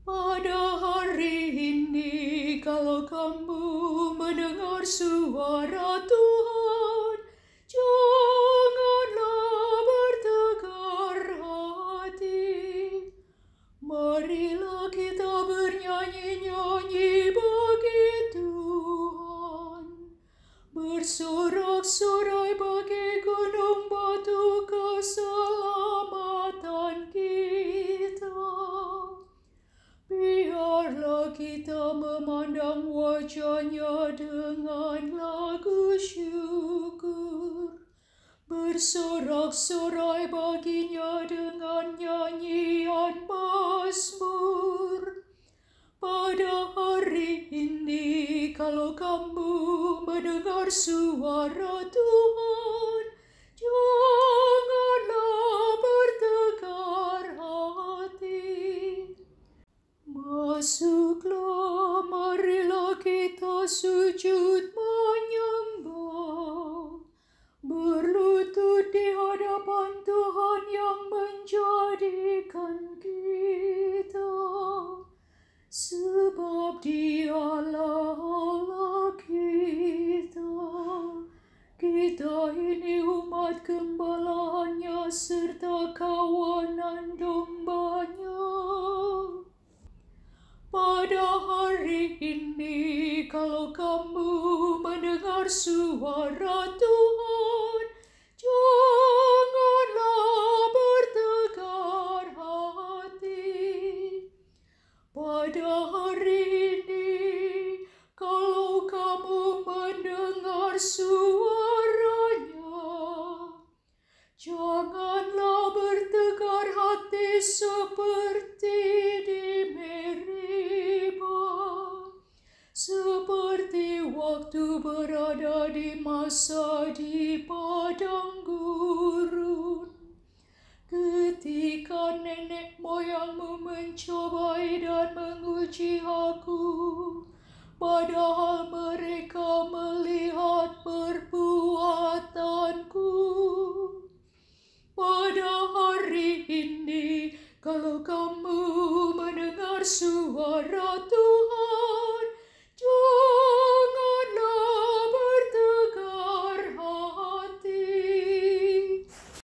Pada hari ini kalau kamu mendengar suara Tuhan, janganlah bertegar hati. Marilah kita bernyanyi-nyanyi bagi Tuhan. bersuara. kita memandang wajahnya dengan lagu syukur. Bersorak-sorai baginya dengan nyanyian masmur. Pada hari ini kalau kamu mendengar suara Tuhan, jangan kan kita sebab dialah Allah kita kita ini umat gembalanya serta kawanan dombanya pada hari ini kalau kamu mendengar suara Tuhan seperti di Meriba, seperti waktu berada di masa di padang gurun. Ketika nenek moyangmu mencobai dan menguji aku, padahal mereka Kalau kamu mendengar suara Tuhan